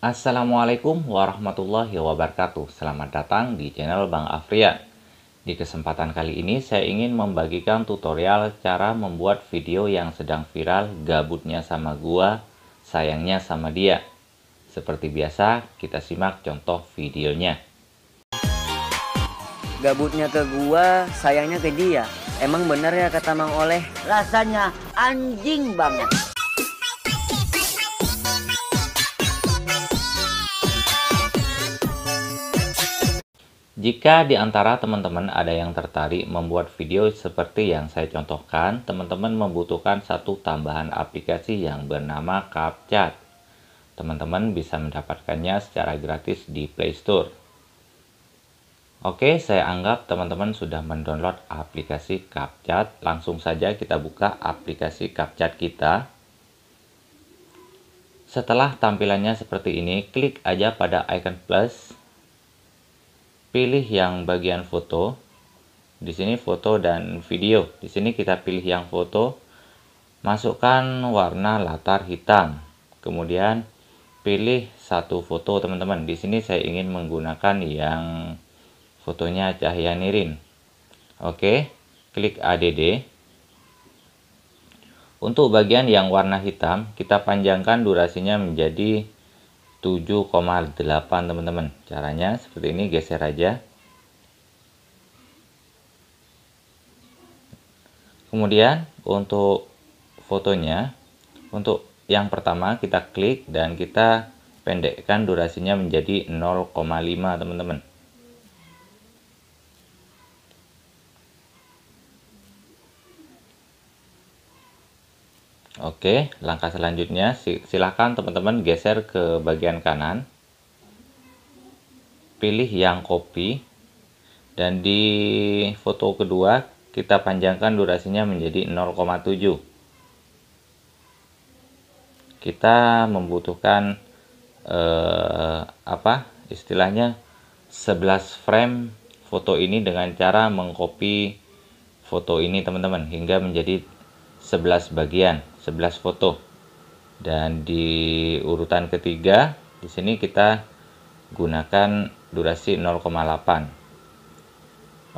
Assalamualaikum warahmatullahi wabarakatuh. Selamat datang di channel Bang Afrian. Di kesempatan kali ini saya ingin membagikan tutorial cara membuat video yang sedang viral gabutnya sama gua, sayangnya sama dia. Seperti biasa, kita simak contoh videonya. Gabutnya ke gua, sayangnya ke dia. Emang bener ya kata Mang Oleh? Rasanya anjing banget. Jika di antara teman-teman ada yang tertarik membuat video seperti yang saya contohkan, teman-teman membutuhkan satu tambahan aplikasi yang bernama CapCut. Teman-teman bisa mendapatkannya secara gratis di Play Store. Oke, saya anggap teman-teman sudah mendownload aplikasi CapCut. Langsung saja kita buka aplikasi CapCut kita. Setelah tampilannya seperti ini, klik aja pada icon plus pilih yang bagian foto. Di sini foto dan video. Di sini kita pilih yang foto. Masukkan warna latar hitam. Kemudian pilih satu foto teman-teman. Di sini saya ingin menggunakan yang fotonya Cahaya Nirin. Oke, klik ADD. Untuk bagian yang warna hitam, kita panjangkan durasinya menjadi 7,8 teman-teman caranya seperti ini geser aja kemudian untuk fotonya untuk yang pertama kita klik dan kita pendekkan durasinya menjadi 0,5 teman-teman Oke, langkah selanjutnya silakan teman-teman geser ke bagian kanan. Pilih yang copy dan di foto kedua kita panjangkan durasinya menjadi 0,7. Kita membutuhkan eh, apa? Istilahnya 11 frame foto ini dengan cara mengcopy foto ini teman-teman hingga menjadi 11 bagian. 11 foto. Dan di urutan ketiga, di sini kita gunakan durasi 0,8.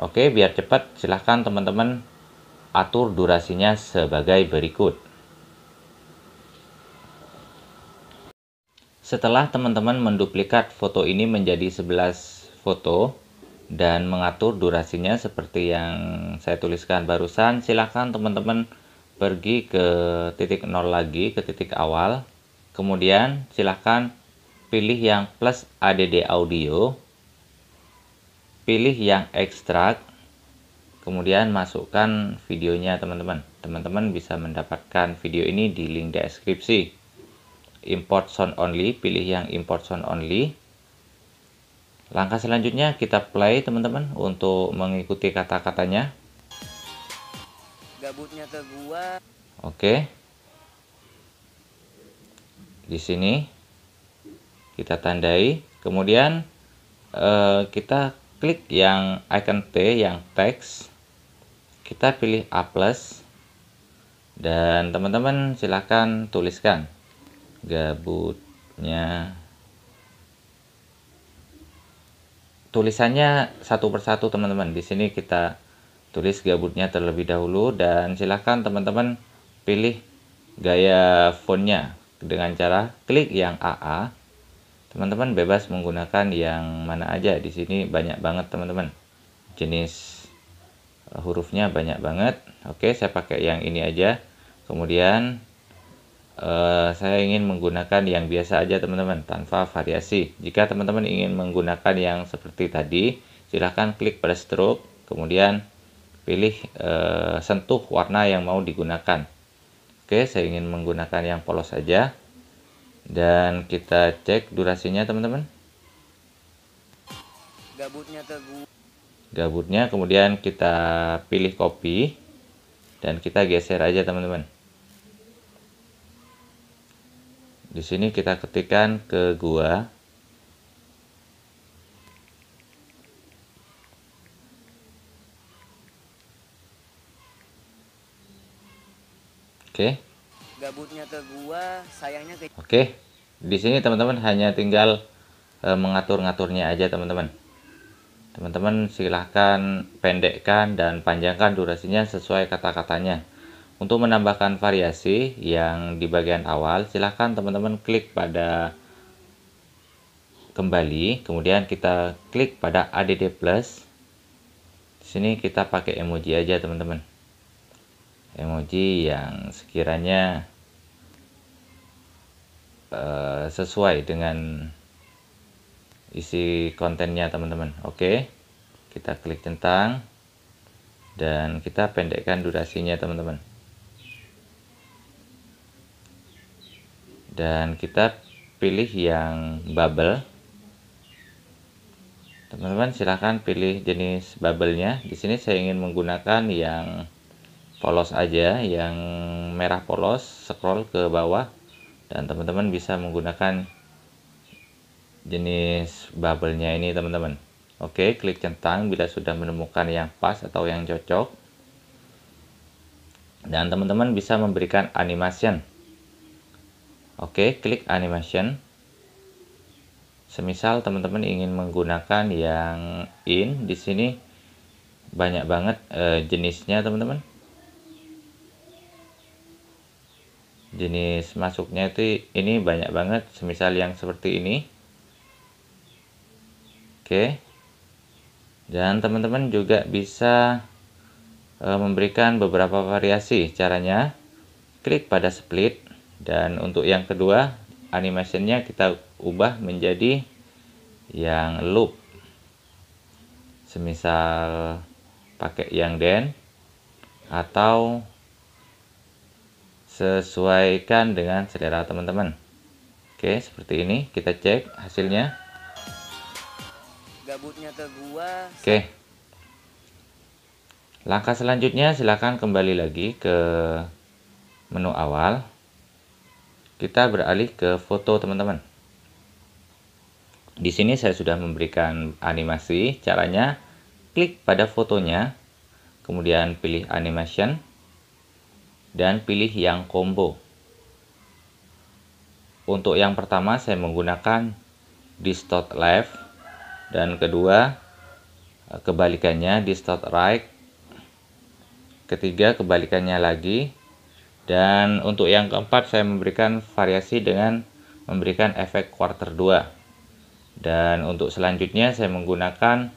Oke, biar cepat silahkan teman-teman atur durasinya sebagai berikut. Setelah teman-teman menduplikat foto ini menjadi 11 foto dan mengatur durasinya seperti yang saya tuliskan barusan, silahkan teman-teman pergi ke titik nol lagi ke titik awal kemudian silahkan pilih yang plus ADD audio pilih yang extract, kemudian masukkan videonya teman-teman teman-teman bisa mendapatkan video ini di link deskripsi import sound only pilih yang import sound only langkah selanjutnya kita play teman-teman untuk mengikuti kata-katanya gabutnya ke gua. Oke. Di sini kita tandai, kemudian eh, kita klik yang icon T yang teks. Kita pilih A+ dan teman-teman silahkan tuliskan gabutnya tulisannya satu persatu teman-teman di sini kita tulis gabutnya terlebih dahulu dan silahkan teman-teman pilih gaya fontnya dengan cara klik yang AA teman-teman bebas menggunakan yang mana aja di sini banyak banget teman-teman jenis eh, hurufnya banyak banget oke saya pakai yang ini aja kemudian eh, saya ingin menggunakan yang biasa aja teman-teman tanpa variasi jika teman-teman ingin menggunakan yang seperti tadi silahkan klik pada stroke kemudian pilih e, sentuh warna yang mau digunakan oke saya ingin menggunakan yang polos saja dan kita cek durasinya teman-teman gabutnya teguh gabutnya kemudian kita pilih copy dan kita geser aja teman-teman di sini kita ketikkan ke gua Oke. Okay. Gabutnya ke gua, sayangnya ke Oke. Okay. Di sini teman-teman hanya tinggal uh, mengatur-ngaturnya aja teman-teman. Teman-teman silahkan pendekkan dan panjangkan durasinya sesuai kata-katanya. Untuk menambahkan variasi yang di bagian awal, silahkan teman-teman klik pada kembali, kemudian kita klik pada ADD plus. Di sini kita pakai emoji aja teman-teman emoji yang sekiranya uh, sesuai dengan isi kontennya teman-teman oke kita klik centang dan kita pendekkan durasinya teman-teman dan kita pilih yang bubble teman-teman silahkan pilih jenis bubble-nya di sini saya ingin menggunakan yang polos aja yang merah polos scroll ke bawah dan teman-teman bisa menggunakan jenis bubble-nya ini teman-teman oke klik centang bila sudah menemukan yang pas atau yang cocok dan teman-teman bisa memberikan animation oke klik animation semisal teman-teman ingin menggunakan yang in di sini banyak banget e, jenisnya teman-teman jenis masuknya itu ini banyak banget semisal yang seperti ini oke dan teman-teman juga bisa e, memberikan beberapa variasi caranya klik pada split dan untuk yang kedua animationnya kita ubah menjadi yang loop semisal pakai yang den atau sesuaikan dengan selera teman-teman oke seperti ini kita cek hasilnya gabutnya ke gua oke langkah selanjutnya silahkan kembali lagi ke menu awal kita beralih ke foto teman-teman di sini saya sudah memberikan animasi caranya klik pada fotonya kemudian pilih animation dan pilih yang combo. Untuk yang pertama saya menggunakan distort left dan kedua kebalikannya distort right. Ketiga kebalikannya lagi dan untuk yang keempat saya memberikan variasi dengan memberikan efek quarter 2. Dan untuk selanjutnya saya menggunakan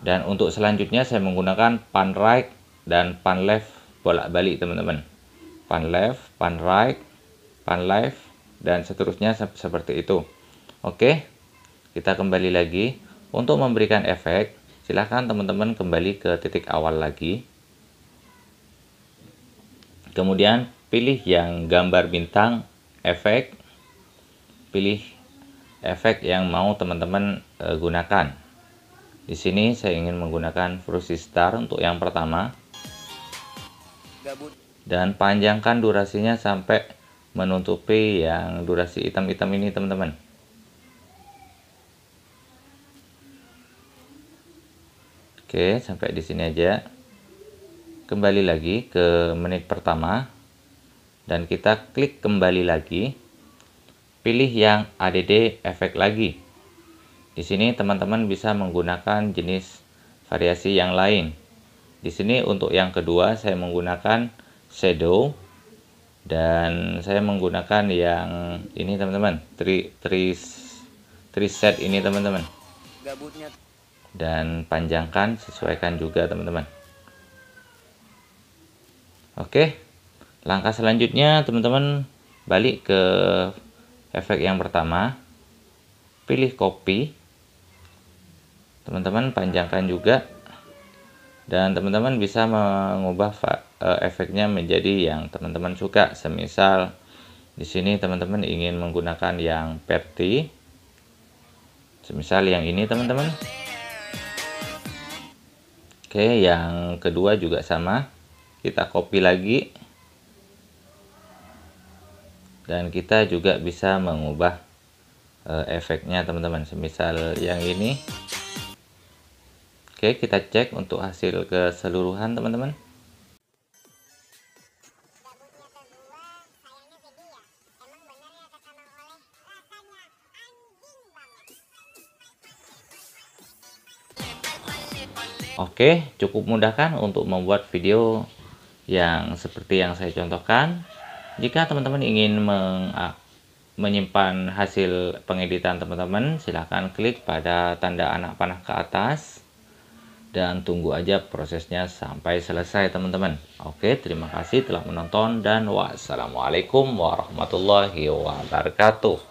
dan untuk selanjutnya saya menggunakan pan right dan pan left bolak-balik teman-teman pan left pan right pan left dan seterusnya seperti itu oke kita kembali lagi untuk memberikan efek silahkan teman-teman kembali ke titik awal lagi kemudian pilih yang gambar bintang efek pilih efek yang mau teman-teman eh, gunakan di sini saya ingin menggunakan Frusi Star untuk yang pertama. Dan panjangkan durasinya sampai menutupi yang durasi hitam-hitam ini teman-teman. Oke, sampai di sini aja. Kembali lagi ke menit pertama. Dan kita klik kembali lagi. Pilih yang ADD efek lagi. Di sini teman-teman bisa menggunakan jenis variasi yang lain. Di sini untuk yang kedua saya menggunakan shadow dan saya menggunakan yang ini teman-teman, tri set ini teman-teman. Dan panjangkan sesuaikan juga teman-teman. Oke. Langkah selanjutnya teman-teman balik ke efek yang pertama. Pilih copy teman-teman panjangkan juga dan teman-teman bisa mengubah eh, efeknya menjadi yang teman-teman suka semisal di sini teman-teman ingin menggunakan yang perti semisal yang ini teman-teman oke yang kedua juga sama kita copy lagi dan kita juga bisa mengubah eh, efeknya teman-teman semisal yang ini Oke, kita cek untuk hasil keseluruhan teman-teman. Oke, cukup mudah kan untuk membuat video yang seperti yang saya contohkan. Jika teman-teman ingin menyimpan hasil pengeditan teman-teman, silahkan klik pada tanda anak panah ke atas dan tunggu aja prosesnya sampai selesai teman-teman. Oke, terima kasih telah menonton dan wassalamualaikum warahmatullahi wabarakatuh.